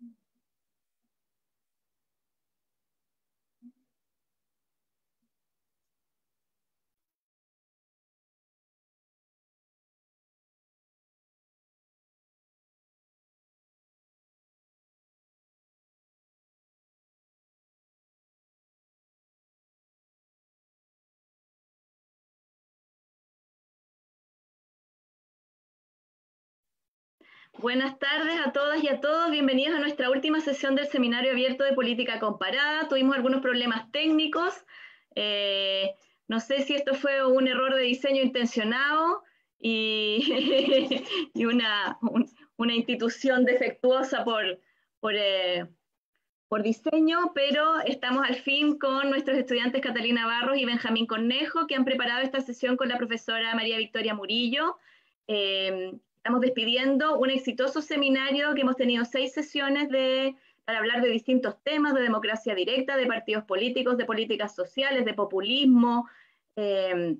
Mm-hmm. Buenas tardes a todas y a todos. Bienvenidos a nuestra última sesión del Seminario Abierto de Política Comparada. Tuvimos algunos problemas técnicos. Eh, no sé si esto fue un error de diseño intencionado y, una, institución defectuosa eh, por, diseño, pero estamos al fin con nuestros estudiantes Catalina Barros y Benjamín Cornejo, que han preparado esta sesión con la profesora María Victoria Murillo. Eh, Estamos despidiendo un exitoso seminario que hemos tenido seis sesiones de, para hablar de distintos temas, de democracia directa, de partidos políticos, de políticas sociales, de populismo. Em,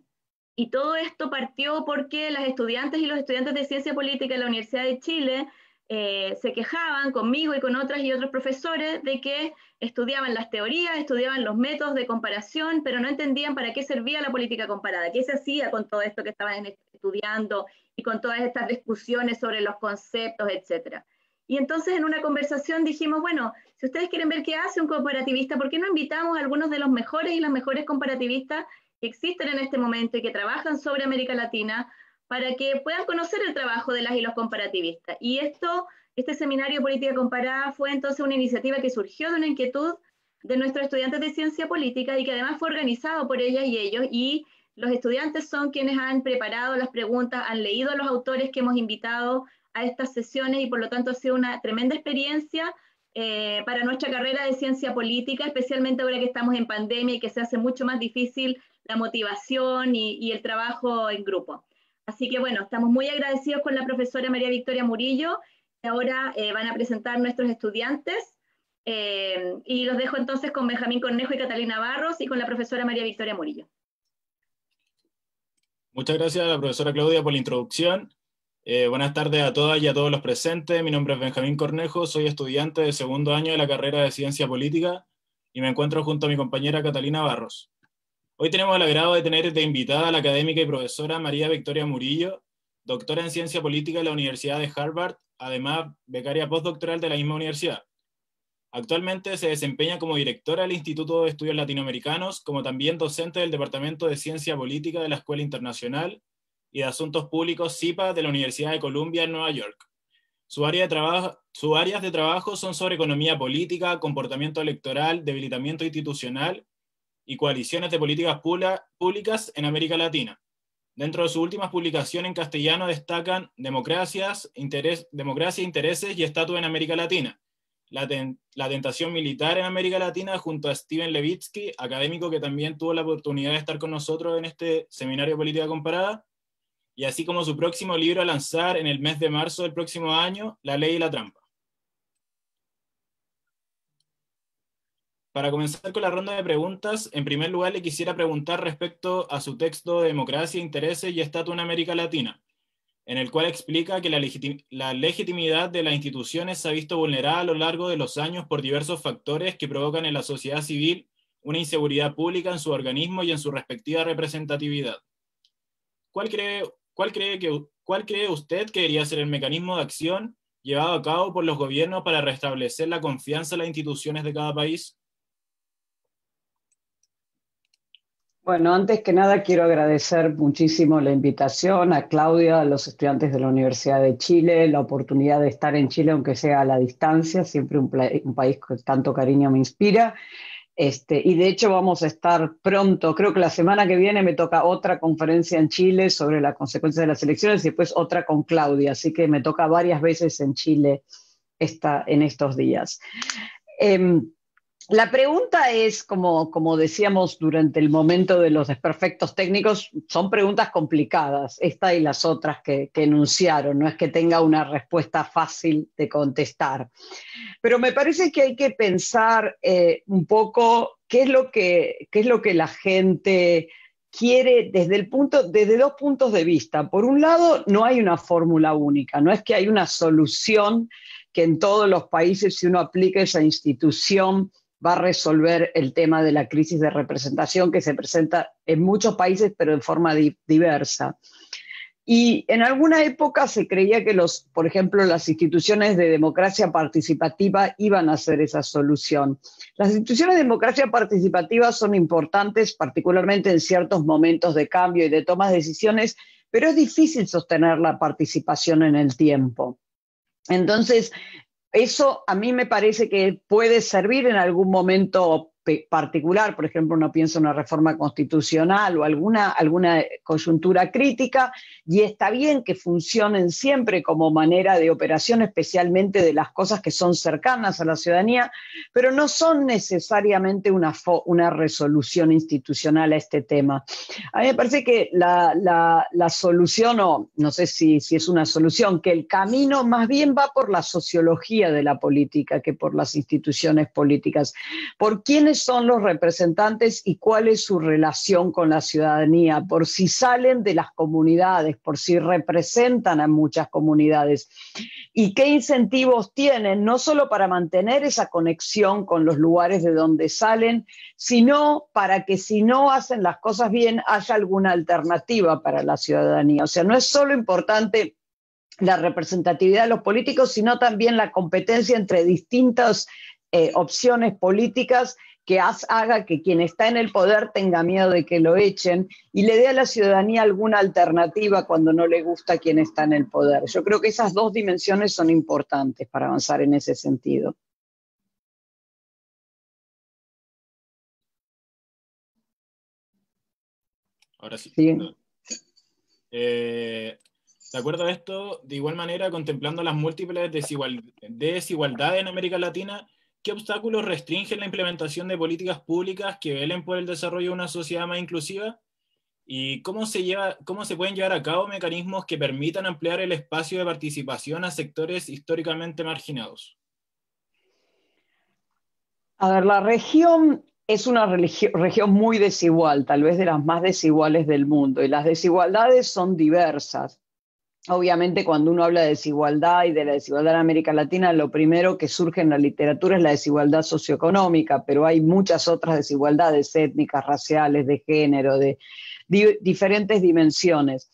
y todo esto partió porque las estudiantes y los estudiantes de ciencia política de la Universidad de Chile eh, se quejaban conmigo y con otras y otros profesores de que estudiaban las teorías, estudiaban los métodos de comparación, pero no entendían para qué servía la política comparada, qué se hacía con todo esto que estaban este estudiando y con todas estas discusiones sobre los conceptos, etcétera. Y entonces en una conversación dijimos, bueno, si ustedes quieren ver qué hace un comparativista, ¿por qué no invitamos a algunos de los mejores y las mejores comparativistas que existen en este momento y que trabajan sobre América Latina para que puedan conocer el trabajo de las y los comparativistas? Y esto, este seminario Política Comparada fue entonces una iniciativa que surgió de una inquietud de nuestros estudiantes de ciencia política y que además fue organizado por ellas y ellos y los estudiantes son quienes han preparado las preguntas, han leído a los autores que hemos invitado a estas sesiones y por lo tanto ha sido una tremenda experiencia eh, para nuestra carrera de ciencia política, especialmente ahora que estamos en pandemia y que se hace mucho más difícil la motivación y, el trabajo en grupo. Así que bueno, estamos muy agradecidos con la profesora María Victoria Murillo, y ahora eh, van a presentar nuestros estudiantes. Eh, y los dejo entonces con Benjamín Cornejo y Catalina Barros y con la profesora María Victoria Murillo. Muchas gracias a la profesora Claudia por la introducción. Eh, buenas tardes a todas y a todos los presentes. Mi nombre es Benjamín Cornejo, soy estudiante de segundo año de la carrera de Ciencia Política y me encuentro junto a mi compañera Catalina Barros. Hoy tenemos el agrado de tener de invitada a la académica y profesora María Victoria Murillo, doctora en Ciencia Política de la Universidad de Harvard, además becaria postdoctoral de la misma universidad. Actualmente se desempeña como directora del Instituto de Estudios Latinoamericanos, como también docente del Departamento de Ciencia Política de la Escuela Internacional y de Asuntos Públicos CIPA de la Universidad de Columbia en Nueva York. Su área de trabajo, sus áreas de trabajo son sobre economía política, comportamiento electoral, debilitamiento institucional y coaliciones de políticas públicas en América Latina. Dentro de sus últimas publicaciones en castellano destacan Democracias, Democracia, Intereses y Estatus en América Latina, la, tentación militar en América Latina junto a Steven Levitsky, académico que también tuvo la oportunidad de estar con nosotros en este seminario de política comparada, y así como su próximo libro a lanzar en el mes de marzo del próximo año, La ley y la trampa. Para comenzar con la ronda de preguntas, en primer lugar le quisiera preguntar respecto a su texto Democracia, Intereses y Estatus en América Latina en el cual explica que la, legitimidad de las instituciones se ha visto vulnerada a lo largo de los años por diversos factores que provocan en la sociedad civil una inseguridad pública en su organismo y en su respectiva representatividad. ¿Cuál cree, cuál cree, que, cuál cree usted que debería ser el mecanismo de acción llevado a cabo por los gobiernos para restablecer la confianza en las instituciones de cada país? Bueno, antes que nada quiero agradecer muchísimo la invitación a Claudia, a los estudiantes de la Universidad de Chile, la oportunidad de estar en Chile, aunque sea a la distancia, siempre un, país que tanto cariño me inspira. Este, y de hecho vamos a estar pronto, creo que la semana que viene me toca otra conferencia en Chile sobre las consecuencias de las elecciones y después otra con Claudia, así que me toca varias veces en Chile esta, en estos días. Em, la pregunta es, como, como decíamos durante el momento de los desperfectos técnicos, son preguntas complicadas, esta y las otras que, enunciaron, no es que tenga una respuesta fácil de contestar. Pero me parece que hay que pensar eh, un poco qué es, lo que, qué es lo que la gente quiere desde, el punto, desde dos puntos de vista. Por un lado, no hay una fórmula única, no es que hay una solución que en todos los países, si uno aplica esa institución, va a resolver el tema de la crisis de representación que se presenta en muchos países, pero en forma diversa. Y en alguna época se creía que, los, por ejemplo, las instituciones de democracia participativa iban a ser esa solución. Las instituciones de democracia participativa son importantes, particularmente en ciertos momentos de cambio y de tomas de decisiones, pero es difícil sostener la participación en el tiempo. Entonces, eso a mí me parece que puede servir en algún momento particular, por ejemplo, uno piensa en una reforma constitucional o alguna, alguna coyuntura crítica, y está bien que funcionen siempre como manera de operación, especialmente de las cosas que son cercanas a la ciudadanía, pero no son necesariamente una, una resolución institucional a este tema. A mí me parece que la, solución, o no sé si, es una solución, que el camino más bien va por la sociología de la política que por las instituciones políticas. ¿Por quiénes son los representantes y cuál es su relación con la ciudadanía? Por si salen de las comunidades, por si representan a muchas comunidades. ¿Y qué incentivos tienen? No solo para mantener esa conexión con los lugares de donde salen, sino para que si no hacen las cosas bien, haya alguna alternativa para la ciudadanía. O sea, no es solo importante la representatividad de los políticos, sino también la competencia entre distintas eh, opciones políticas que haga que quien está en el poder tenga miedo de que lo echen y le dé a la ciudadanía alguna alternativa cuando no le gusta quien está en el poder. Yo creo que esas dos dimensiones son importantes para avanzar en ese sentido. Ahora sí. Eh, de esto, de igual manera, contemplando las múltiples desigualdades en América Latina, ¿Qué obstáculos restringen la implementación de políticas públicas que velen por el desarrollo de una sociedad más inclusiva? ¿Y cómo se, lleva, cómo se pueden llevar a cabo mecanismos que permitan ampliar el espacio de participación a sectores históricamente marginados? A ver, la región es una región muy desigual, tal vez de las más desiguales del mundo, y las desigualdades son diversas obviamente cuando uno habla de desigualdad y de la desigualdad en América Latina, lo primero que surge en la literatura es la desigualdad socioeconómica, pero hay muchas otras desigualdades étnicas, raciales, de género, de diferentes dimensiones.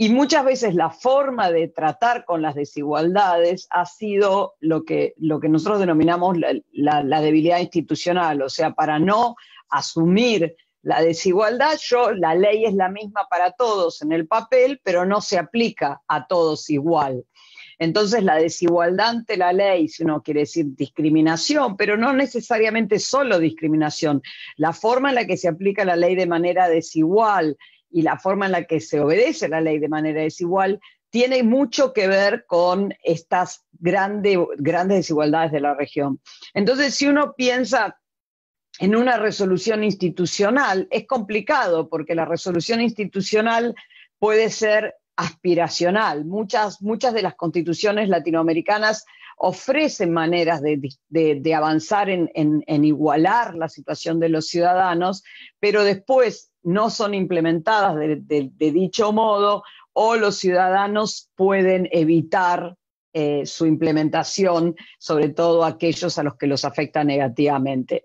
Y muchas veces la forma de tratar con las desigualdades ha sido lo que, lo que nosotros denominamos la debilidad institucional, o sea, para no asumir la desigualdad, yo, la ley es la misma para todos en el papel, pero no se aplica a todos igual. Entonces, la desigualdad ante la ley, si uno quiere decir discriminación, pero no necesariamente solo discriminación, la forma en la que se aplica la ley de manera desigual y la forma en la que se obedece la ley de manera desigual, tiene mucho que ver con estas grandes desigualdades de la región. Entonces, si uno piensa en una resolución institucional es complicado porque la resolución institucional puede ser aspiracional. Muchas, muchas de las constituciones latinoamericanas ofrecen maneras de, avanzar en, igualar la situación de los ciudadanos, pero después no son implementadas de, dicho modo o los ciudadanos pueden evitar eh, su implementación, sobre todo aquellos a los que los afecta negativamente.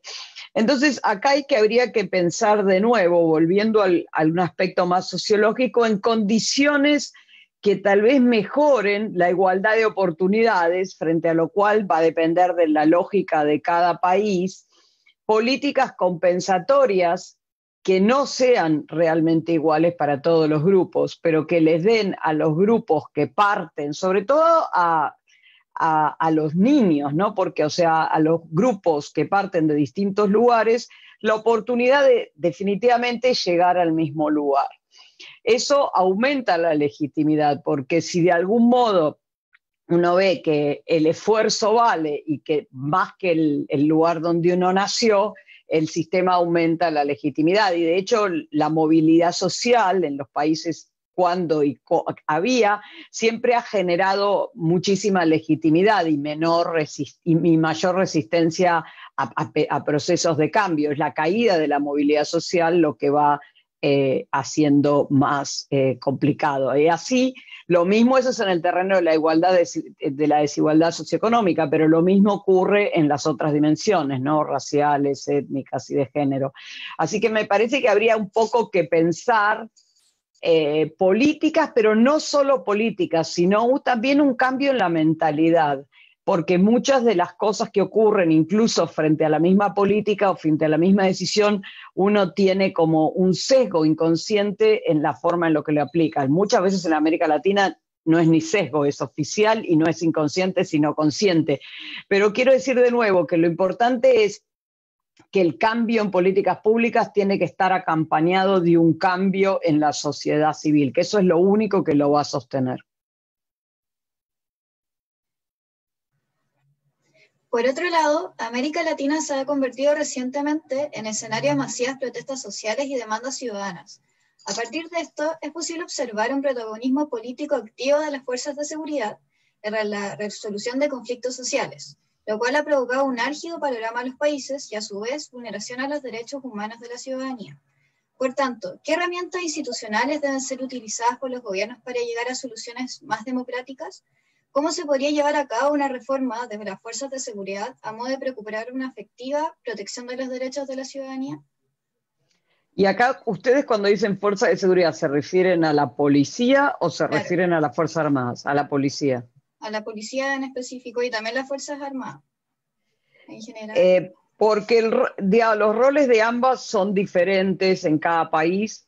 Entonces, acá hay que habría que pensar de nuevo, volviendo a un aspecto más sociológico, en condiciones que tal vez mejoren la igualdad de oportunidades, frente a lo cual va a depender de la lógica de cada país, políticas compensatorias que no sean realmente iguales para todos los grupos, pero que les den a los grupos que parten, sobre todo a a, los niños, ¿no? Porque, o sea, a los grupos que parten de distintos lugares, la oportunidad de definitivamente llegar al mismo lugar. Eso aumenta la legitimidad, porque si de algún modo uno ve que el esfuerzo vale y que más que el, el lugar donde uno nació, el sistema aumenta la legitimidad. Y de hecho, la movilidad social en los países cuando y había, siempre ha generado muchísima legitimidad y, menor mayor resistencia a, procesos de cambio. Es la caída de la movilidad social lo que va eh, haciendo más eh, complicado. Y así, lo mismo eso es en el terreno de la, igualdad de la desigualdad socioeconómica, pero lo mismo ocurre en las otras dimensiones, ¿no? Raciales, étnicas y de género. Así que me parece que habría un poco que pensar eh, políticas, pero no solo políticas, sino también un cambio en la mentalidad, porque muchas de las cosas que ocurren, incluso frente a la misma política o frente a la misma decisión, uno tiene como un sesgo inconsciente en la forma en lo que lo aplica. Muchas veces en América Latina no es ni sesgo, es oficial y no es inconsciente, sino consciente. Pero quiero decir de nuevo que lo importante es que el cambio en políticas públicas tiene que estar acompañado de un cambio en la sociedad civil, que eso es lo único que lo va a sostener. Por otro lado, América Latina se ha convertido recientemente en escenario de masivas protestas sociales y demandas ciudadanas. A partir de esto, es posible observar un protagonismo político activo de las fuerzas de seguridad en la resolución de conflictos sociales, lo cual ha provocado un álgido panorama a los países y a su vez vulneración a los derechos humanos de la ciudadanía. Por tanto, ¿qué herramientas institucionales deben ser utilizadas por los gobiernos para llegar a soluciones más democráticas? ¿Cómo se podría llevar a cabo una reforma de las fuerzas de seguridad a modo de procurar una efectiva protección de los derechos de la ciudadanía? Y acá ustedes cuando dicen fuerzas de seguridad, ¿se refieren a la policía o se refieren a las Fuerzas Armadas? A la policía a la policía en específico y también las Fuerzas Armadas en general? Eh, porque los roles de ambas son diferentes en cada país.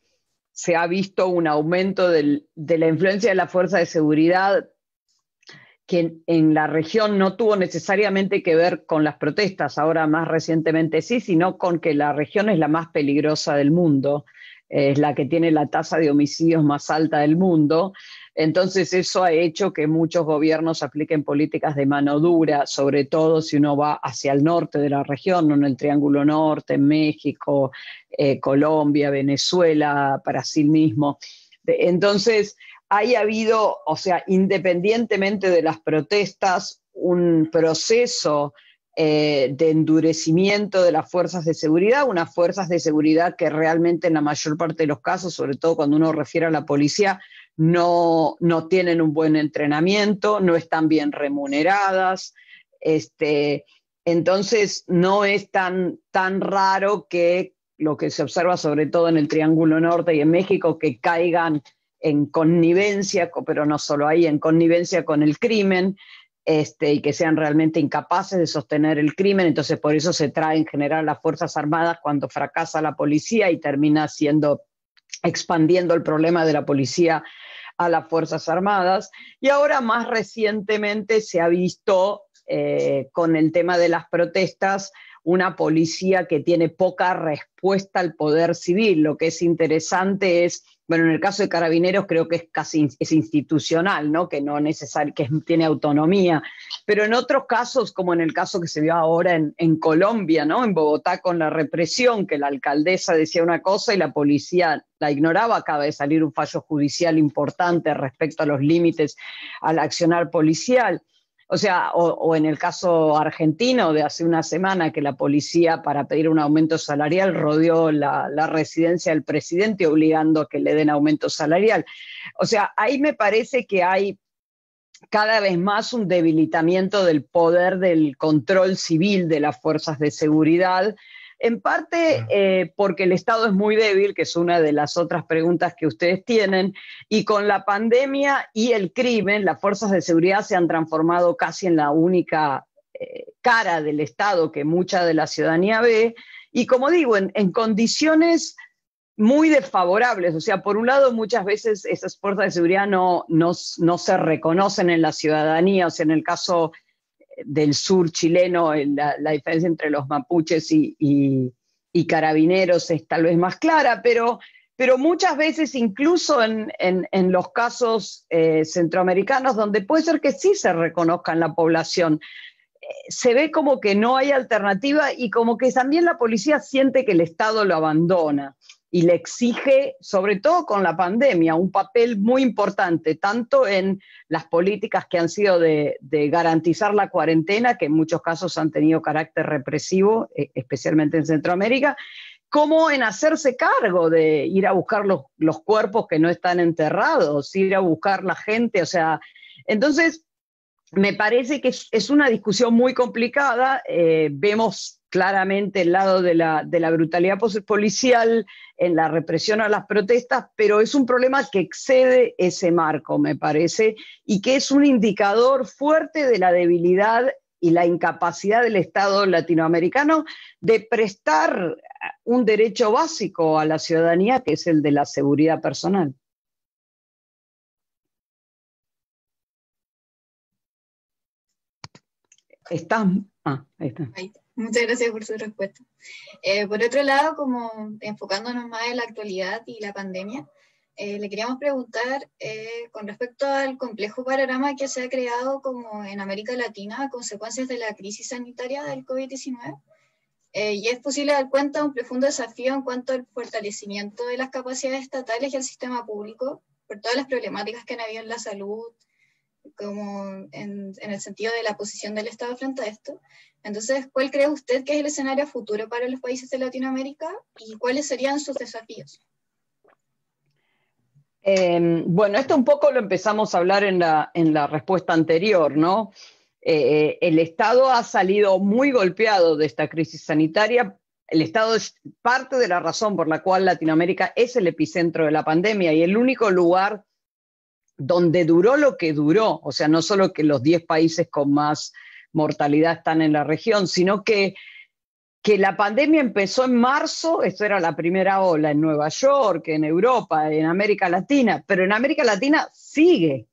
Se ha visto un aumento de la influencia de la fuerza de seguridad que en, la región no tuvo necesariamente que ver con las protestas, ahora más recientemente sí, sino con que la región es la más peligrosa del mundo, es la que tiene la tasa de homicidios más alta del mundo. Entonces eso ha hecho que muchos gobiernos apliquen políticas de mano dura, sobre todo si uno va hacia el norte de la región, en el Triángulo Norte, México, eh, Colombia, Venezuela, Brasil mismo. Entonces, ha habido, o sea, independientemente de las protestas, un proceso eh, de endurecimiento de las fuerzas de seguridad, unas fuerzas de seguridad que realmente en la mayor parte de los casos, sobre todo cuando uno refiere a la policía, no, no tienen un buen entrenamiento, no están bien remuneradas. Este, entonces, no es tan, tan raro que lo que se observa sobre todo en el Triángulo Norte y en México, que caigan en connivencia, pero no solo ahí, en connivencia con el crimen, este, y que sean realmente incapaces de sostener el crimen. Entonces, por eso se trae en general las Fuerzas Armadas cuando fracasa la policía y termina siendo expandiendo el problema de la policía a las Fuerzas Armadas. Y ahora más recientemente se ha visto eh, con el tema de las protestas una policía que tiene poca respuesta al poder civil. Lo que es interesante es bueno, en el caso de carabineros creo que es casi es institucional, ¿no? Que no necesario, que tiene autonomía. Pero en otros casos, como en el caso que se vio ahora en, Colombia, ¿no? En Bogotá con la represión, que la alcaldesa decía una cosa y la policía la ignoraba. Acaba de salir un fallo judicial importante respecto a los límites al accionar policial. O sea, o, en el caso argentino de hace una semana que la policía para pedir un aumento salarial rodeó la, la, residencia del presidente obligando a que le den aumento salarial. O sea, ahí me parece que hay cada vez más un debilitamiento del poder del control civil de las fuerzas de seguridad en parte eh, porque el Estado es muy débil, que es una de las otras preguntas que ustedes tienen, y con la pandemia y el crimen, las fuerzas de seguridad se han transformado casi en la única eh, cara del Estado que mucha de la ciudadanía ve, y como digo, en, condiciones muy desfavorables. O sea, por un lado, muchas veces esas fuerzas de seguridad no, no, se reconocen en la ciudadanía. O sea, en el caso del sur chileno, la, la, diferencia entre los mapuches y, carabineros es tal vez más clara, pero, muchas veces incluso en, los casos eh, centroamericanos donde puede ser que sí se reconozca en la población, eh, se ve como que no hay alternativa y como que también la policía siente que el Estado lo abandona y le exige, sobre todo con la pandemia, un papel muy importante, tanto en las políticas que han sido de, garantizar la cuarentena, que en muchos casos han tenido carácter represivo, e, especialmente en Centroamérica, como en hacerse cargo de ir a buscar los, cuerpos que no están enterrados, ir a buscar la gente, o sea, entonces me parece que es, una discusión muy complicada. Eh, vemos claramente el lado de la, brutalidad policial, en la represión a las protestas, pero es un problema que excede ese marco, me parece, y que es un indicador fuerte de la debilidad y la incapacidad del Estado latinoamericano de prestar un derecho básico a la ciudadanía, que es el de la seguridad personal. Está. Ah, Ahí está. Muchas gracias por su respuesta. Eh, por otro lado, como enfocándonos más en la actualidad y la pandemia, eh, le queríamos preguntar eh, con respecto al complejo panorama que se ha creado como en América Latina a consecuencias de la crisis sanitaria del COVID-19. y es posible dar cuenta de un profundo desafío en cuanto al fortalecimiento de las capacidades estatales y el sistema público por todas las problemáticas que han habido en la salud, como en, el sentido de la posición del Estado frente a esto. Entonces, ¿cuál cree usted que es el escenario futuro para los países de Latinoamérica y cuáles serían sus desafíos? Em, bueno, esto un poco lo empezamos a hablar en la, respuesta anterior, ¿no? Eh, el Estado ha salido muy golpeado de esta crisis sanitaria. El Estado es parte de la razón por la cual Latinoamérica es el epicentro de la pandemia y el único lugar donde duró lo que duró, o sea, no solo que los 10 países con más mortalidad están en la región, sino que, la pandemia empezó en marzo, esto era la primera ola en Nueva York, en Europa, en América Latina, pero en América Latina sigue.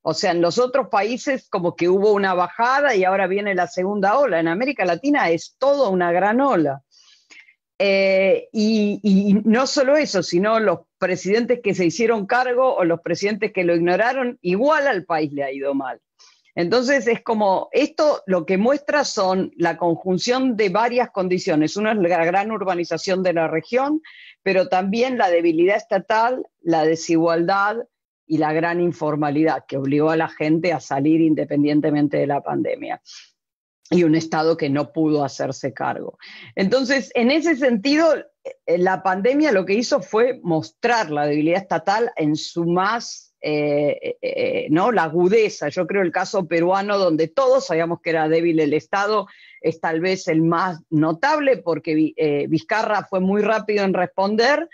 O sea, en los otros países como que hubo una bajada y ahora viene la segunda ola. En América Latina es toda una gran ola. Eh, y, y, no solo eso, sino los presidentes que se hicieron cargo o los presidentes que lo ignoraron, igual al país le ha ido mal. Entonces es como, esto lo que muestra son la conjunción de varias condiciones. Una es la gran urbanización de la región, pero también la debilidad estatal, la desigualdad y la gran informalidad que obligó a la gente a salir independientemente de la pandemia y un Estado que no pudo hacerse cargo. Entonces, en ese sentido, eh, la pandemia lo que hizo fue mostrar la debilidad estatal en su más, eh, eh, ¿no? La agudeza. Yo creo el caso peruano, donde todos sabíamos que era débil el Estado, es tal vez el más notable porque Vizcarra fue muy rápido en responder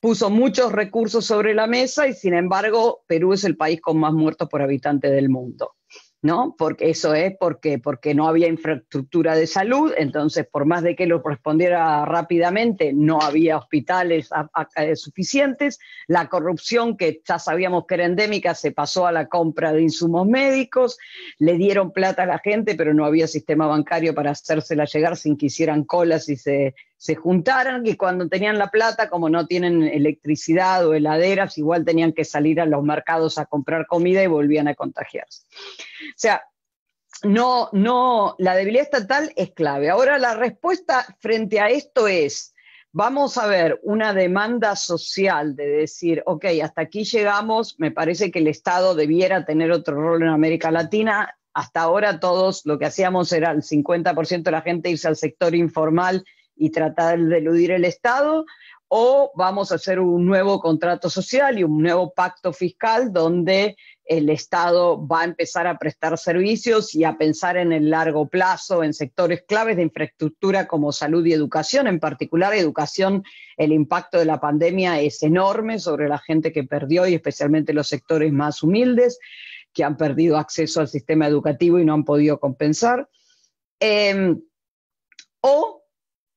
puso muchos recursos sobre la mesa y sin embargo Perú es el país con más muertos por habitante del mundo. ¿no? Porque eso es porque, porque no había infraestructura de salud, entonces por más de que lo respondiera rápidamente, no había hospitales eh, suficientes, la corrupción que ya sabíamos que era endémica se pasó a la compra de insumos médicos, le dieron plata a la gente, pero no había sistema bancario para hacérsela llegar sin que hicieran colas y se se juntaran y cuando tenían la plata, como no tienen electricidad o heladeras, igual tenían que salir a los mercados a comprar comida y volvían a contagiarse. O sea, no, no, la debilidad estatal es clave. Ahora la respuesta frente a esto es, vamos a ver una demanda social de decir, ok, hasta aquí llegamos, me parece que el Estado debiera tener otro rol en América Latina. Hasta ahora todos lo que hacíamos era el 50% de la gente irse al sector informal y tratar de eludir el Estado, o vamos a hacer un nuevo contrato social y un nuevo pacto fiscal donde el Estado va a empezar a prestar servicios y a pensar en el largo plazo en sectores claves de infraestructura como salud y educación, en particular educación, el impacto de la pandemia es enorme sobre la gente que perdió y especialmente los sectores más humildes que han perdido acceso al sistema educativo y no han podido compensar. Em, o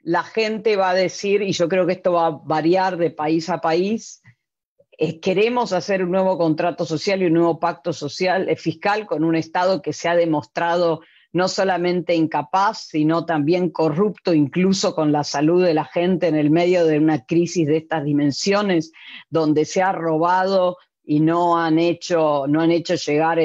la gente va a decir, y yo creo que esto va a variar de país a país, queremos hacer un nuevo contrato social y un nuevo pacto social eh, fiscal con un Estado que se ha demostrado no solamente incapaz, sino también corrupto, incluso con la salud de la gente en el medio de una crisis de estas dimensiones, donde se ha robado y no han hecho, no han hecho llegar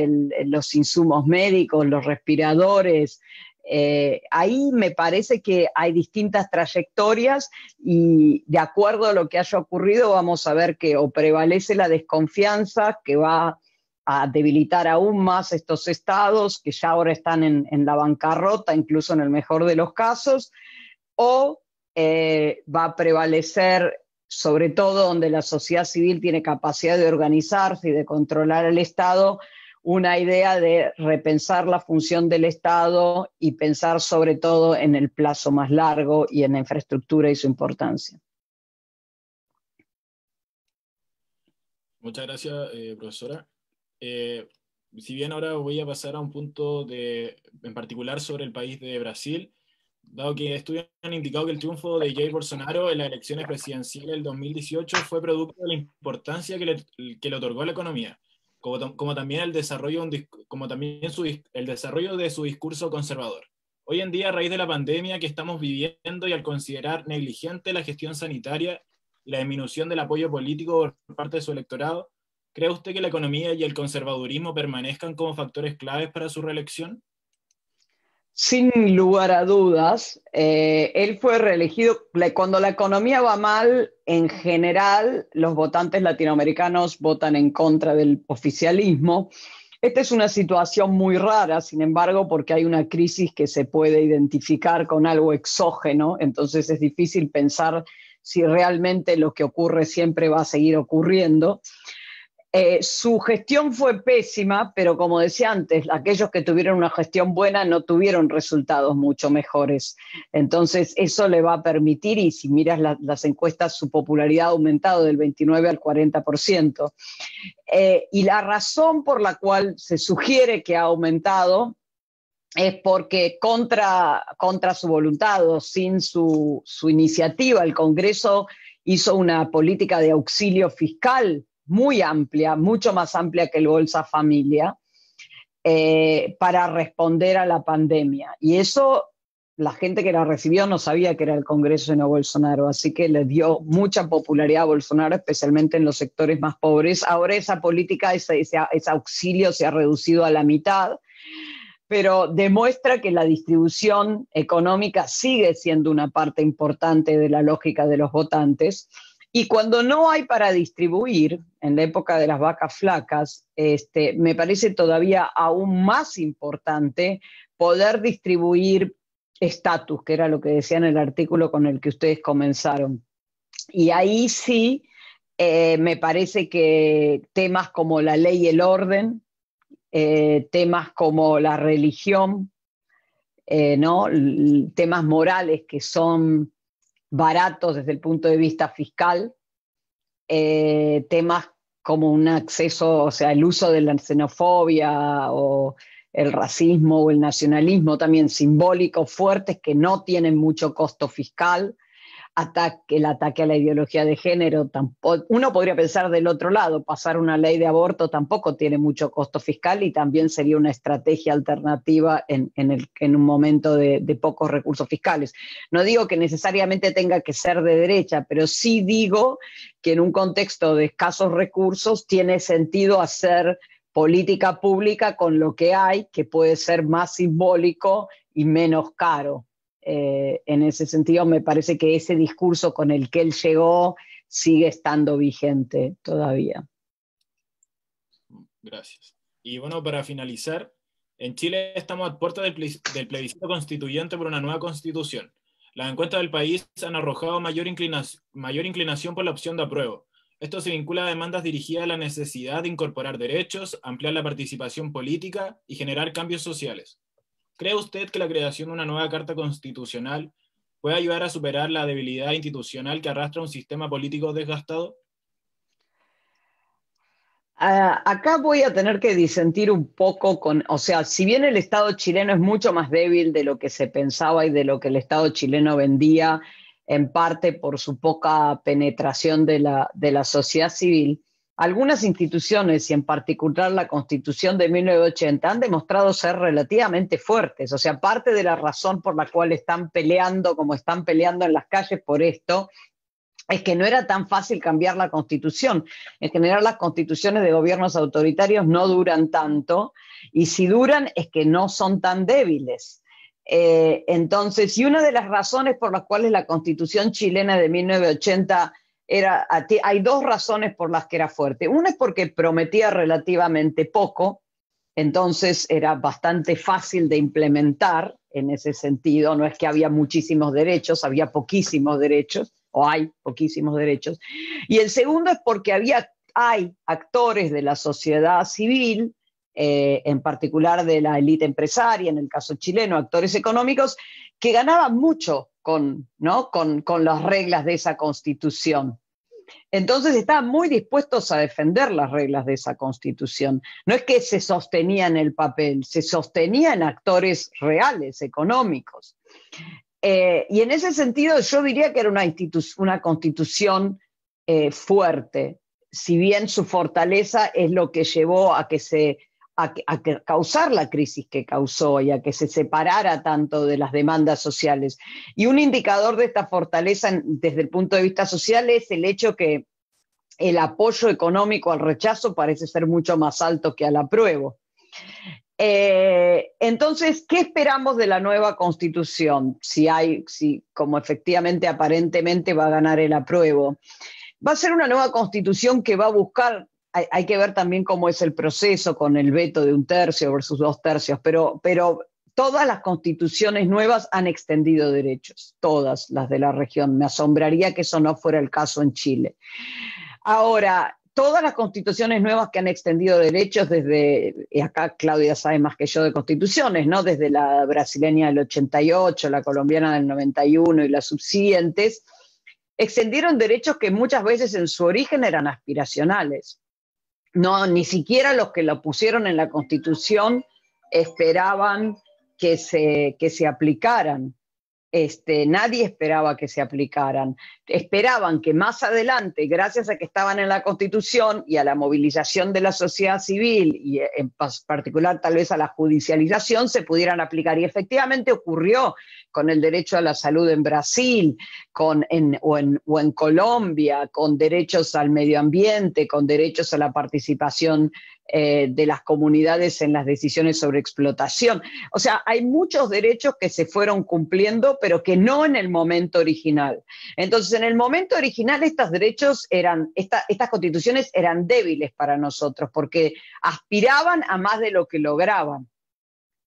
los insumos médicos, los respiradores, eh, ahí me parece que hay distintas trayectorias y de acuerdo a lo que haya ocurrido vamos a ver que o prevalece la desconfianza que va a debilitar aún más estos estados que ya ahora están en, la bancarrota, incluso en el mejor de los casos, o eh, va a prevalecer sobre todo donde la sociedad civil tiene capacidad de organizarse y de controlar al Estado, una idea de repensar la función del Estado y pensar sobre todo en el plazo más largo y en la infraestructura y su importancia. Muchas gracias, eh, profesora. Eh, si bien ahora voy a pasar a un punto de, en particular sobre el país de Brasil, dado que estudios han indicado que el triunfo de Jair Bolsonaro en las elecciones presidenciales del 2018 fue producto de la importancia que le, que le otorgó la economía como, también, el desarrollo, como también el desarrollo de su discurso conservador. Hoy en día, a raíz de la pandemia que estamos viviendo y al considerar negligente la gestión sanitaria y la disminución del apoyo político por parte de su electorado, ¿cree usted que la economía y el conservadurismo permanezcan como factores claves para su reelección? Sin lugar a dudas, eh, él fue reelegido. Cuando la economía va mal, en general, los votantes latinoamericanos votan en contra del oficialismo. Esta es una situación muy rara, sin embargo, porque hay una crisis que se puede identificar con algo exógeno, entonces es difícil pensar si realmente lo que ocurre siempre va a seguir ocurriendo. Eh, su gestión fue pésima, pero como decía antes, aquellos que tuvieron una gestión buena no tuvieron resultados mucho mejores. Entonces, eso le va a permitir, y si miras las encuestas, su popularidad ha aumentado del 29 al 40%. Eh, y la razón por la cual se sugiere que ha aumentado es porque contra, contra su voluntad o sin su iniciativa, el Congreso hizo una política de auxilio fiscal muy amplia, mucho más amplia que el Bolsa Familia, eh, para responder a la pandemia. Y eso la gente que la recibió no sabía que era el Congreso y no Bolsonaro, así que le dio mucha popularidad a Bolsonaro, especialmente en los sectores más pobres. Ahora esa política, ese auxilio se ha reducido a la mitad, pero demuestra que la distribución económica sigue siendo una parte importante de la lógica de los votantes y cuando no hay para distribuir, en la época de las vacas flacas, este, me parece todavía aún más importante poder distribuir estatus, que era lo que decía en el artículo con el que ustedes comenzaron. Y ahí sí, eh, me parece que temas como la ley y el orden, eh, temas como la religión, eh, ¿no? temas morales que son baratos desde el punto de vista fiscal, eh, temas como un acceso, o sea, el uso de la xenofobia o el racismo o el nacionalismo también simbólicos fuertes que no tienen mucho costo fiscal ataque, el ataque a la ideología de género, uno podría pensar del otro lado, pasar una ley de aborto tampoco tiene mucho costo fiscal y también sería una estrategia alternativa en, un momento de pocos recursos fiscales. No digo que necesariamente tenga que ser de derecha, pero sí digo que en un contexto de escasos recursos tiene sentido hacer política pública con lo que hay, que puede ser más simbólico y menos caro. Eh, en ese sentido, me parece que ese discurso con el que él llegó sigue estando vigente todavía. Gracias. Y bueno, para finalizar, en Chile estamos a puerta del, plebiscito constituyente por una nueva constitución. Las encuestas del país han arrojado mayor, mayor inclinación por la opción de apruebo. Esto se vincula a demandas dirigidas a la necesidad de incorporar derechos, ampliar la participación política y generar cambios sociales. ¿Cree usted que la creación de una nueva Carta Constitucional puede ayudar a superar la debilidad institucional que arrastra un sistema político desgastado? Ah, acá voy a tener que disentir un poco con, o sea, si bien el Estado chileno es mucho más débil de lo que se pensaba y de lo que el Estado chileno vendía, en parte por su poca penetración de la, de la sociedad civil, algunas instituciones, y en particular la Constitución de 1980, han demostrado ser relativamente fuertes. O sea, parte de la razón por la cual están peleando como están peleando en las calles por esto es que no era tan fácil cambiar la constitución. En general, las constituciones de gobiernos autoritarios no duran tanto y si duran es que no son tan débiles. Eh, entonces, y una de las razones por las cuales la constitución chilena de 1980 era, hay dos razones por las que era fuerte. Una es porque prometía relativamente poco, entonces era bastante fácil de implementar en ese sentido, no es que había muchísimos derechos, había poquísimos derechos, o hay poquísimos derechos. Y el segundo es porque había, hay actores de la sociedad civil eh, en particular de la élite empresaria, en el caso chileno, actores económicos, que ganaban mucho con, ¿no? con, las reglas de esa constitución. Entonces estaban muy dispuestos a defender las reglas de esa constitución. No es que se sostenían el papel, se sostenían actores reales, económicos. Eh, y en ese sentido yo diría que era una, una constitución eh, fuerte, si bien su fortaleza es lo que llevó a que se a, causar la crisis que causó y a que se separara tanto de las demandas sociales. Y un indicador de esta fortaleza desde el punto de vista social es el hecho que el apoyo económico al rechazo parece ser mucho más alto que al apruebo. Eh, entonces, ¿qué esperamos de la nueva constitución? Si hay, si como efectivamente aparentemente va a ganar el apruebo. Va a ser una nueva constitución que va a buscar hay, que ver también cómo es el proceso con el veto de un tercio versus dos tercios, pero, todas las constituciones nuevas han extendido derechos, todas las de la región. Me asombraría que eso no fuera el caso en Chile. Ahora, todas las constituciones nuevas que han extendido derechos desde, y acá Claudia sabe más que yo de constituciones, ¿no? Desde la brasileña del 88, la colombiana del 91 y las subsiguientes, extendieron derechos que muchas veces en su origen eran aspiracionales. No, ni siquiera los que lo pusieron en la Constitución esperaban que se, que se aplicaran. Este, nadie esperaba que se aplicaran. Esperaban que más adelante, gracias a que estaban en la Constitución y a la movilización de la sociedad civil y en particular tal vez a la judicialización, se pudieran aplicar. Y efectivamente ocurrió con el derecho a la salud en Brasil con, o, en, Colombia, con derechos al medio ambiente, con derechos a la participación eh, de las comunidades en las decisiones sobre explotación. O sea, hay muchos derechos que se fueron cumpliendo, pero que no en el momento original. Entonces, en el momento original, estos derechos eran, estas constituciones eran débiles para nosotros, porque aspiraban a más de lo que lograban.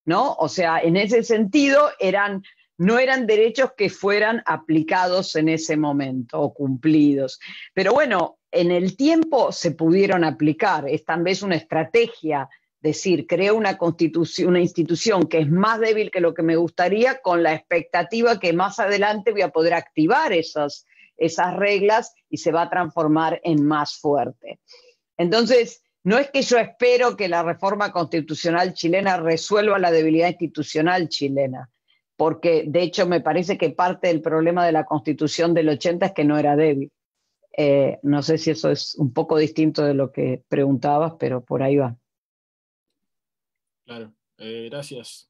¿No? O sea, en ese sentido eran no eran derechos que fueran aplicados en ese momento o cumplidos. Pero bueno, en el tiempo se pudieron aplicar. Es tal vez una estrategia decir, creo una, constitución, una institución que es más débil que lo que me gustaría, con la expectativa que más adelante voy a poder activar esas, esas reglas y se va a transformar en más fuerte. Entonces, no es que yo espero que la reforma constitucional chilena resuelva la debilidad institucional chilena, porque de hecho me parece que parte del problema de la constitución del 80 es que no era débil. Eh, no sé si eso es un poco distinto de lo que preguntabas, pero por ahí va. Claro, eh, gracias.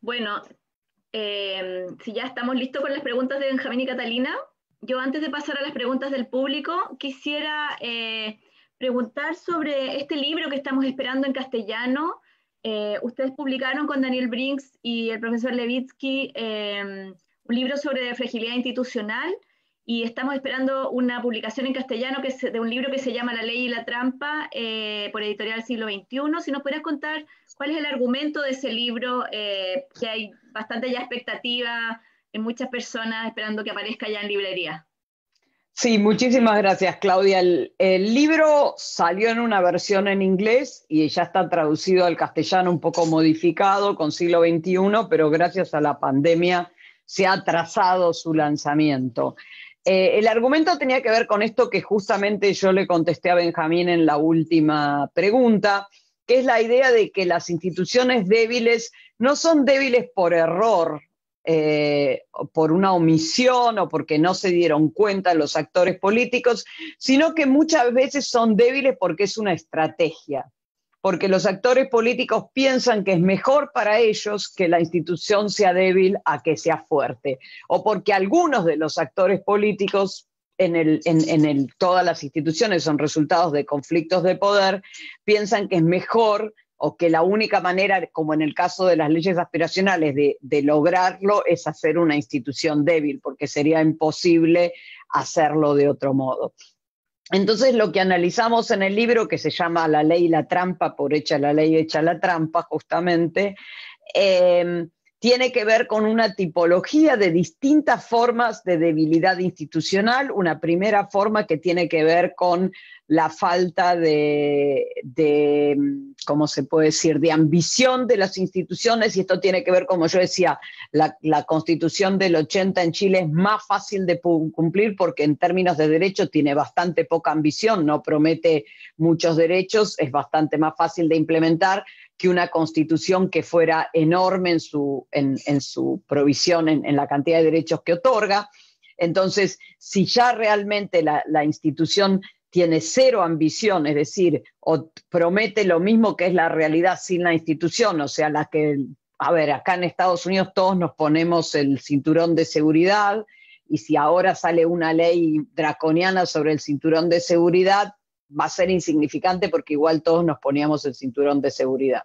Bueno, em, si ya estamos listos con las preguntas de Benjamín y Catalina, yo antes de pasar a las preguntas del público, quisiera eh, preguntar sobre este libro que estamos esperando en castellano, eh, ustedes publicaron con Daniel Brinks y el profesor Levitsky em, un libro sobre fragilidad institucional y estamos esperando una publicación en castellano que de un libro que se llama La ley y la trampa eh, por editorial siglo XXI. Si nos podrías contar cuál es el argumento de ese libro, eh, que hay bastante ya expectativa en muchas personas esperando que aparezca ya en librería. Sí, muchísimas gracias, Claudia. El, libro salió en una versión en inglés y ya está traducido al castellano un poco modificado con siglo XXI, pero gracias a la pandemia se ha atrasado su lanzamiento. Eh, el argumento tenía que ver con esto que justamente yo le contesté a Benjamín en la última pregunta, que es la idea de que las instituciones débiles no son débiles por error eh, por una omisión o porque no se dieron cuenta los actores políticos, sino que muchas veces son débiles porque es una estrategia, porque los actores políticos piensan que es mejor para ellos que la institución sea débil a que sea fuerte, o porque algunos de los actores políticos en, todas las instituciones son resultados de conflictos de poder, piensan que es mejor o que la única manera, como en el caso de las leyes aspiracionales, de, lograrlo es hacer una institución débil, porque sería imposible hacerlo de otro modo. Entonces, lo que analizamos en el libro, que se llama La ley y la trampa, por hecha la ley, hecha la trampa, justamente, eh, tiene que ver con una tipología de distintas formas de debilidad institucional. Una primera forma que tiene que ver con la falta de, ¿cómo se puede decir?, de ambición de las instituciones. Y esto tiene que ver, como yo decía, la, constitución del 80 en Chile es más fácil de cumplir porque en términos de derecho tiene bastante poca ambición, no promete muchos derechos, es bastante más fácil de implementar que una constitución que fuera enorme en su, en, su provisión, en, la cantidad de derechos que otorga. Entonces, si ya realmente la, la institución tiene cero ambición, es decir, o promete lo mismo que es la realidad sin la institución, o sea, la que, a ver, acá en Estados Unidos todos nos ponemos el cinturón de seguridad y si ahora sale una ley draconiana sobre el cinturón de seguridad, va a ser insignificante porque igual todos nos poníamos el cinturón de seguridad.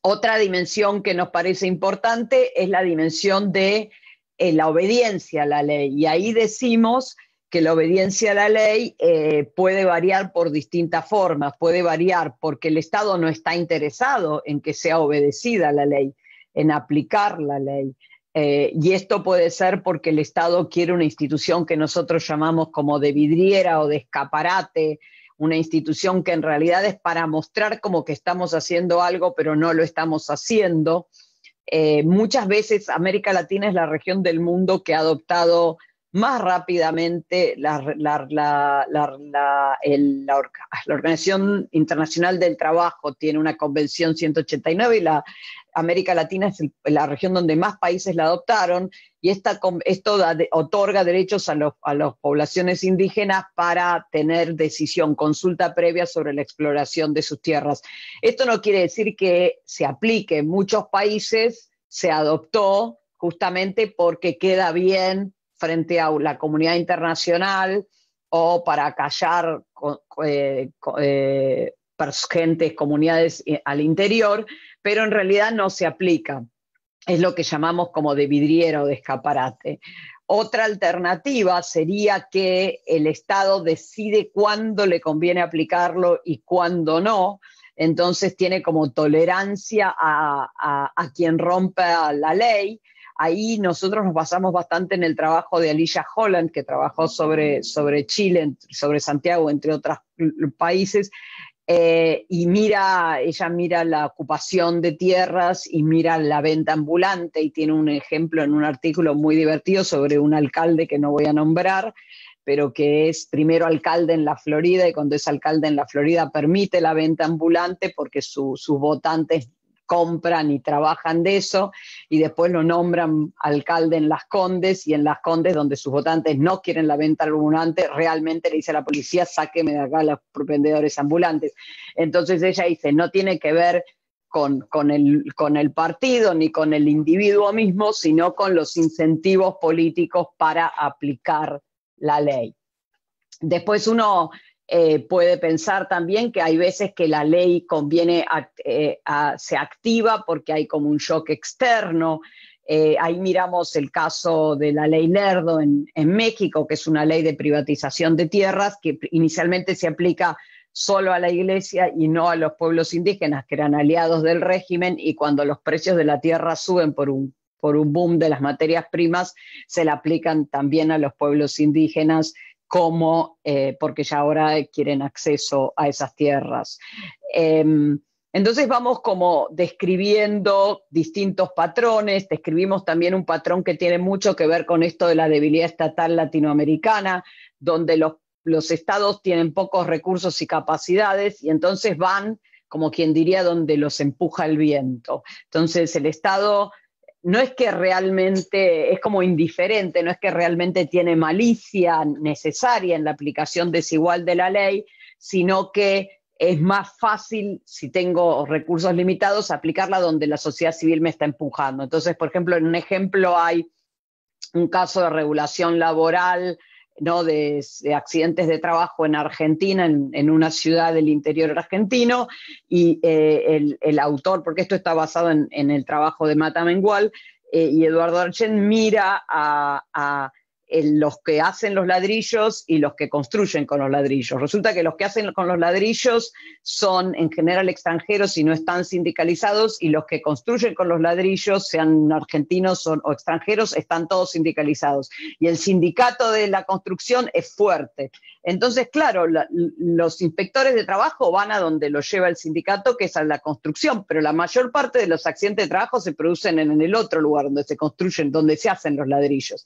Otra dimensión que nos parece importante es la dimensión de eh, la obediencia a la ley. Y ahí decimos que la obediencia a la ley eh, puede variar por distintas formas, puede variar porque el Estado no está interesado en que sea obedecida la ley, en aplicar la ley. Eh, y esto puede ser porque el Estado quiere una institución que nosotros llamamos como de vidriera o de escaparate, una institución que en realidad es para mostrar como que estamos haciendo algo, pero no lo estamos haciendo. Eh, muchas veces América Latina es la región del mundo que ha adoptado más rápidamente ah, la, Organización Internacional del Trabajo tiene una convención 189 y la América Latina es la región donde más países la adoptaron y esto otorga derechos a, los, a las poblaciones indígenas para tener decisión, consulta previa sobre la exploración de sus tierras. Esto no quiere decir que se aplique en muchos países, se adoptó justamente porque queda bien frente a la comunidad internacional o para callar eh, eh gentes, comunidades eh, al interior, pero en realidad no se aplica. Es lo que llamamos como de vidriero de escaparate. Otra alternativa sería que el Estado decide cuándo le conviene aplicarlo y cuándo no. Entonces tiene como tolerancia a, a quien rompa la ley Ahí nosotros nos basamos bastante en el trabajo de Alicia Holland, que trabajó sobre, sobre Chile, sobre Santiago, entre otros países, eh, y mira, ella mira la ocupación de tierras y mira la venta ambulante y tiene un ejemplo en un artículo muy divertido sobre un alcalde que no voy a nombrar, pero que es primero alcalde en la Florida y cuando es alcalde en la Florida permite la venta ambulante porque su, sus votantes compran y trabajan de eso y después lo nombran alcalde en Las Condes y en Las Condes donde sus votantes no quieren la venta ambulante, realmente le dice a la policía, sáqueme de acá a los vendedores ambulantes. Entonces ella dice, no tiene que ver con, con el partido ni con el individuo mismo, sino con los incentivos políticos para aplicar la ley. Después uno eh, puede pensar también que hay veces que la ley conviene, eh, se activa porque hay como un shock externo. Eh, ahí miramos el caso de la ley Lerdo en, México, que es una ley de privatización de tierras que inicialmente se aplica solo a la iglesia y no a los pueblos indígenas, que eran aliados del régimen, y cuando los precios de la tierra suben por un, por un boom de las materias primas, se la aplican también a los pueblos indígenas como, eh, porque ya ahora quieren acceso a esas tierras. Em, entonces vamos como describiendo distintos patrones, describimos también un patrón que tiene mucho que ver con esto de la debilidad estatal latinoamericana, donde los estados tienen pocos recursos y capacidades y entonces van, como quien diría, donde los empuja el viento. Entonces el estado no es que realmente es como indiferente, no es que realmente tiene malicia necesaria en la aplicación desigual de la ley, sino que es más fácil, si tengo recursos limitados, aplicarla donde la sociedad civil me está empujando. Entonces, por ejemplo, en un ejemplo hay un caso de regulación laboral de, accidentes de trabajo en Argentina, en, una ciudad del interior argentino, y eh, el, autor, porque esto está basado en, el trabajo de Mata Mengual, eh, y Eduardo Archen mira a los que hacen los ladrillos y los que construyen con los ladrillos. Resulta que los que hacen con los ladrillos son en general extranjeros y no están sindicalizados y los que construyen con los ladrillos, sean argentinos o, o extranjeros, están todos sindicalizados. Y el sindicato de la construcción es fuerte. Entonces, claro, los inspectores de trabajo van a donde lo lleva el sindicato, que es a la construcción, pero la mayor parte de los accidentes de trabajo se producen en, el otro lugar donde se construyen, donde se hacen los ladrillos.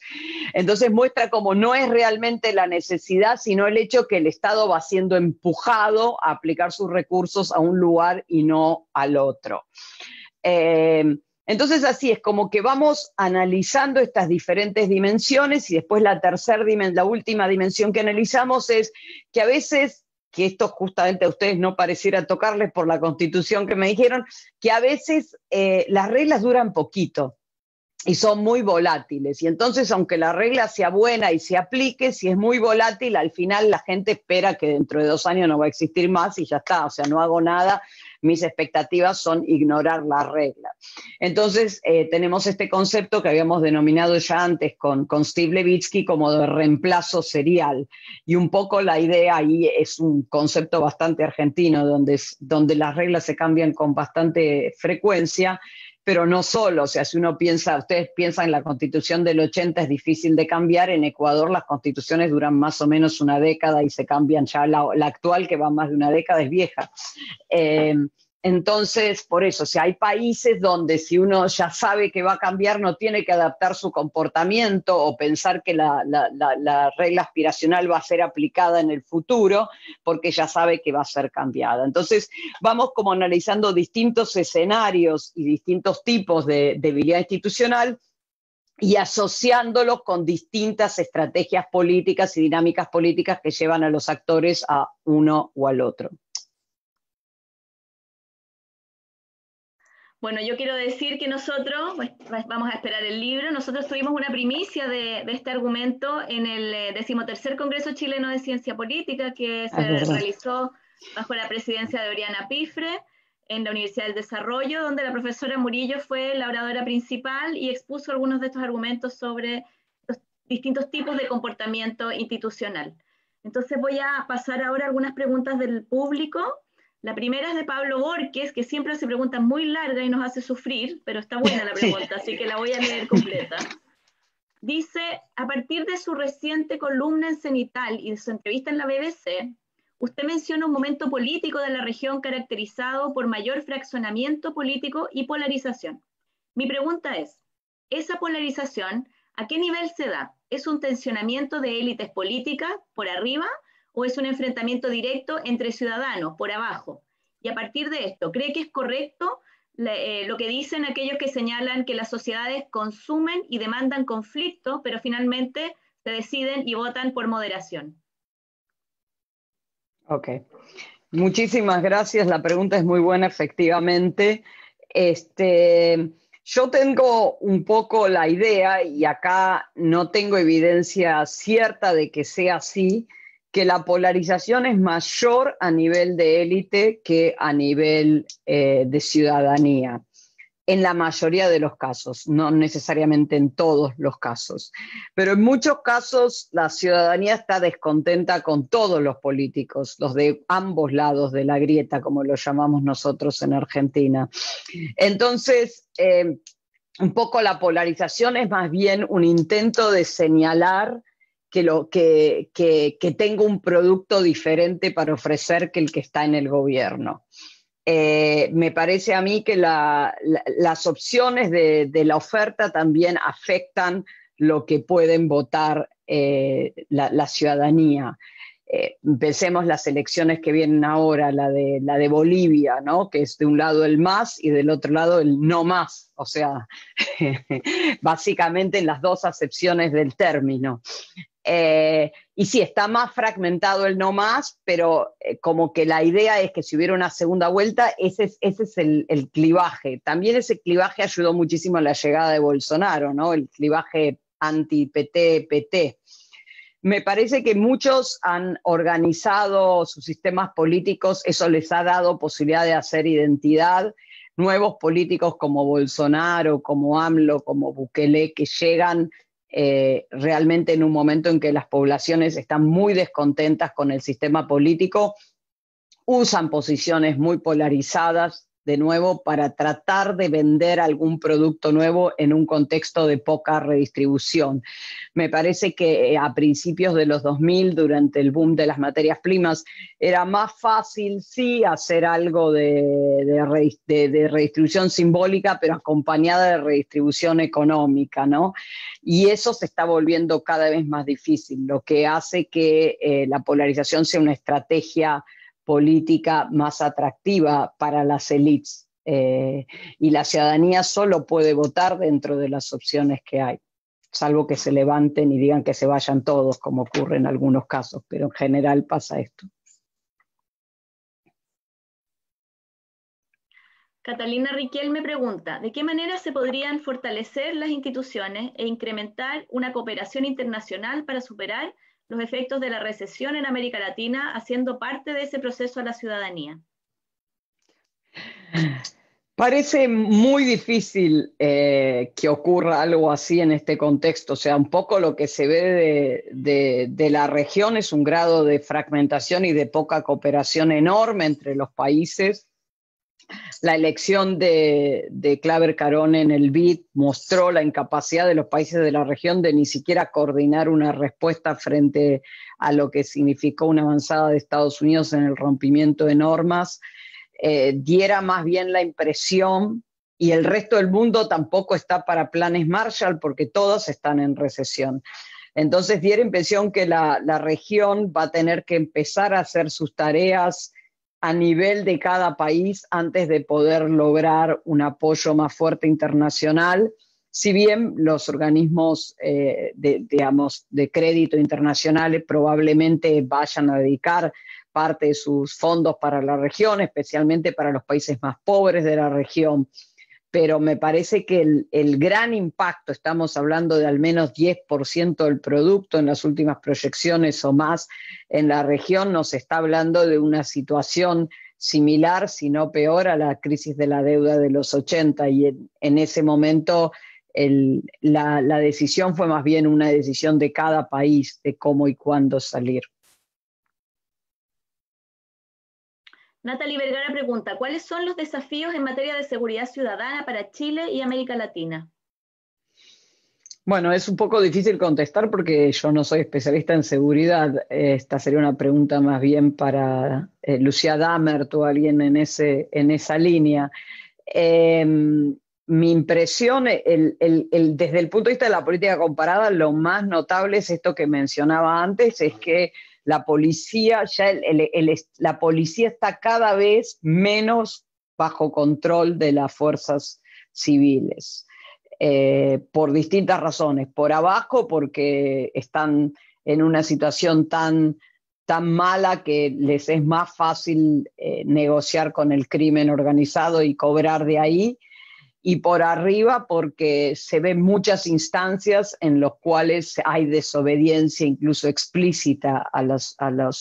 Entonces muestra cómo no es realmente la necesidad, sino el hecho que el Estado va siendo empujado a aplicar sus recursos a un lugar y no al otro. Eh, entonces así es como que vamos analizando estas diferentes dimensiones y después la tercera la última dimensión que analizamos es que a veces que esto justamente a ustedes no pareciera tocarles por la constitución que me dijeron, que a veces eh, las reglas duran poquito y son muy volátiles. Y entonces, aunque la regla sea buena y se aplique, si es muy volátil, al final la gente espera que dentro de dos años no va a existir más y ya está, o sea, no hago nada mis expectativas son ignorar las reglas. Entonces, eh, tenemos este concepto que habíamos denominado ya antes con, con Steve Levitsky como de reemplazo serial. Y un poco la idea ahí es un concepto bastante argentino, donde, donde las reglas se cambian con bastante frecuencia pero no solo, o sea, si uno piensa, ustedes piensan en la constitución del 80 es difícil de cambiar, en Ecuador las constituciones duran más o menos una década y se cambian ya, la, la actual que va más de una década es vieja. Eh, entonces, por eso, si hay países donde si uno ya sabe que va a cambiar, no tiene que adaptar su comportamiento o pensar que la, regla aspiracional va a ser aplicada en el futuro, porque ya sabe que va a ser cambiada. Entonces, vamos como analizando distintos escenarios y distintos tipos de debilidad institucional y asociándolos con distintas estrategias políticas y dinámicas políticas que llevan a los actores a uno o al otro. Bueno, yo quiero decir que nosotros, pues, pues, vamos a esperar el libro, nosotros tuvimos una primicia de, este argumento en el eh, decimotercer Congreso Chileno de Ciencia Política que ah, se realizó bajo la presidencia de Oriana Pifre en la Universidad del Desarrollo, donde la profesora Murillo fue la oradora principal y expuso algunos de estos argumentos sobre los distintos tipos de comportamiento institucional. Entonces voy a pasar ahora algunas preguntas del público la primera es de Pablo Borges, que siempre hace preguntas muy largas y nos hace sufrir, pero está buena la pregunta, así que la voy a leer completa. Dice, a partir de su reciente columna en Cenital y de su entrevista en la BBC, usted menciona un momento político de la región caracterizado por mayor fraccionamiento político y polarización. Mi pregunta es, ¿esa polarización a qué nivel se da? ¿Es un tensionamiento de élites políticas por arriba o es un enfrentamiento directo entre ciudadanos por abajo. Y a partir de esto, ¿cree que es correcto eh, lo que dicen aquellos que señalan que las sociedades consumen y demandan conflicto, pero finalmente se deciden y votan por moderación? Ok. Muchísimas gracias. La pregunta es muy buena, efectivamente. Este, yo tengo un poco la idea, y acá no tengo evidencia cierta de que sea así, que la polarización es mayor a nivel de élite que a nivel eh, de ciudadanía, en la mayoría de los casos, no necesariamente en todos los casos, pero en muchos casos la ciudadanía está descontenta con todos los políticos, los de ambos lados de la grieta, como lo llamamos nosotros en Argentina. Entonces, eh, un poco la polarización es más bien un intento de señalar que, lo, que, tengo un producto diferente para ofrecer que el que está en el gobierno. Eh, me parece a mí que las opciones de, la oferta también afectan lo que pueden votar eh, la, ciudadanía. Eh, pensemos las elecciones que vienen ahora, la de, la de Bolivia, que es de un lado el más y del otro lado el no más, o sea, básicamente en las dos acepciones del término. Eh, y sí, está más fragmentado el no más, pero eh, como que la idea es que si hubiera una segunda vuelta, ese es, el, clivaje. También ese clivaje ayudó muchísimo a la llegada de Bolsonaro, ¿no? El clivaje anti-PT-PT. Me parece que muchos han organizado sus sistemas políticos, eso les ha dado posibilidad de hacer identidad. Nuevos políticos como Bolsonaro, como AMLO, como Bukele, que llegan eh, realmente en un momento en que las poblaciones están muy descontentas con el sistema político, usan posiciones muy polarizadas de nuevo para tratar de vender algún producto nuevo en un contexto de poca redistribución. Me parece que eh, a principios de los 2000, durante el boom de las materias primas, era más fácil, sí, hacer algo de, redistribución simbólica, pero acompañada de redistribución económica, ¿no? Y eso se está volviendo cada vez más difícil, lo que hace que eh, la polarización sea una estrategia política más atractiva para las élites. Eh, y la ciudadanía solo puede votar dentro de las opciones que hay, salvo que se levanten y digan que se vayan todos, como ocurre en algunos casos, pero en general pasa esto. Catalina Riquel me pregunta, ¿de qué manera se podrían fortalecer las instituciones e incrementar una cooperación internacional para superar los efectos de la recesión en América Latina, haciendo parte de ese proceso a la ciudadanía? Parece muy difícil eh, que ocurra algo así en este contexto. O sea, un poco lo que se ve de, de, la región es un grado de fragmentación y de poca cooperación enorme entre los países la elección de, Claver Carón en el BID mostró la incapacidad de los países de la región de ni siquiera coordinar una respuesta frente a lo que significó una avanzada de Estados Unidos en el rompimiento de normas. Eh, diera más bien la impresión, y el resto del mundo tampoco está para planes Marshall porque todos están en recesión. Entonces diera impresión que la región va a tener que empezar a hacer sus tareas a nivel de cada país antes de poder lograr un apoyo más fuerte internacional, si bien los organismos eh, de, de crédito internacionales probablemente vayan a dedicar parte de sus fondos para la región, especialmente para los países más pobres de la región pero me parece que el, gran impacto, estamos hablando de al menos 10% del producto en las últimas proyecciones o más en la región, nos está hablando de una situación similar, si no peor, a la crisis de la deuda de los 80 y en, ese momento la decisión fue más bien una decisión de cada país de cómo y cuándo salir. Natalie Vergara pregunta, ¿cuáles son los desafíos en materia de seguridad ciudadana para Chile y América Latina? Bueno, es un poco difícil contestar porque yo no soy especialista en seguridad. Esta sería una pregunta más bien para Lucia eh, Lucía Damert o alguien en, ese, en esa línea. Em, mi impresión, desde el punto de vista de la política comparada, lo más notable es esto que mencionaba antes, es que la policía, ya la policía está cada vez menos bajo control de las fuerzas civiles, eh, por distintas razones. Por abajo, porque están en una situación tan, tan mala que les es más fácil eh, negociar con el crimen organizado y cobrar de ahí y por arriba porque se ven muchas instancias en las cuales hay desobediencia incluso explícita a las,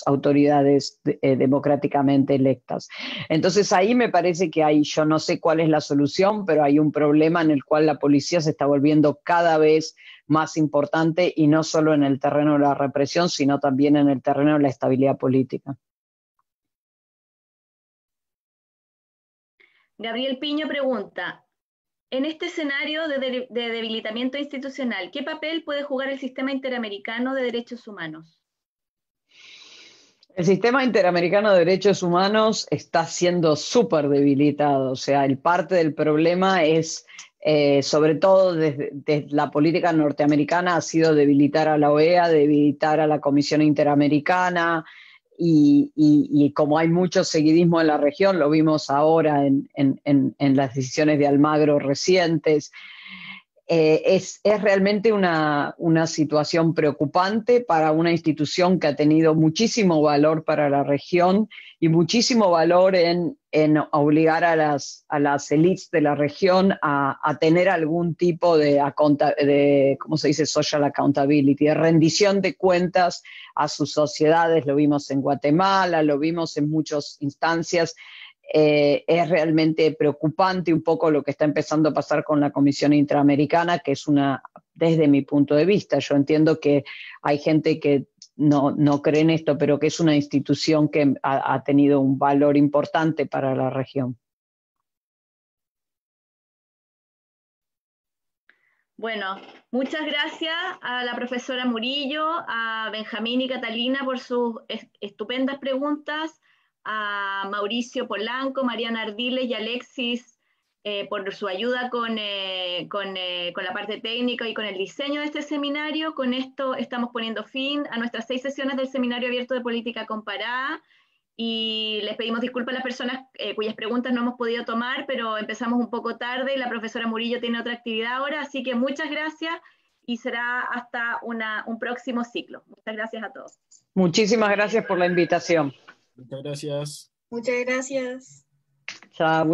autoridades eh, democráticamente electas. Entonces ahí me parece que hay, yo no sé cuál es la solución, pero hay un problema en el cual la policía se está volviendo cada vez más importante y no solo en el terreno de la represión, sino también en el terreno de la estabilidad política. Gabriel Piño pregunta, en este escenario de, debilitamiento institucional, ¿qué papel puede jugar el sistema interamericano de derechos humanos? El sistema interamericano de derechos humanos está siendo súper debilitado, o sea, el parte del problema es, eh, sobre todo desde la política norteamericana, ha sido debilitar a la OEA, debilitar a la Comisión Interamericana, y, como hay mucho seguidismo en la región, lo vimos ahora en, en, en las decisiones de Almagro recientes, eh, es, es, realmente una, una, situación preocupante para una institución que ha tenido muchísimo valor para la región y muchísimo valor en, en obligar a las, a las elites de la región a, a tener algún tipo de, de, ¿cómo se dice?, social accountability, de rendición de cuentas a sus sociedades. Lo vimos en Guatemala, lo vimos en muchas instancias eh, es realmente preocupante un poco lo que está empezando a pasar con la Comisión Interamericana, que es una, desde mi punto de vista, yo entiendo que hay gente que no, no cree en esto, pero que es una institución que ha tenido un valor importante para la región. Bueno, muchas gracias a la profesora Murillo, a Benjamín y Catalina por sus estupendas preguntas a Mauricio Polanco, Mariana Ardiles y Alexis eh, por su ayuda eh, eh, con, la parte técnica y con el diseño de este seminario. Con esto estamos poniendo fin a nuestras seis sesiones del Seminario Abierto de Política Comparada y les pedimos disculpas a las personas cuyas preguntas no hemos podido tomar, pero empezamos un poco tarde y la profesora Murillo tiene otra actividad ahora, así que muchas gracias y será hasta un próximo ciclo. Muchas gracias a todos. Muchísimas gracias por la invitación. Muchas gracias. Muchas gracias. Chao.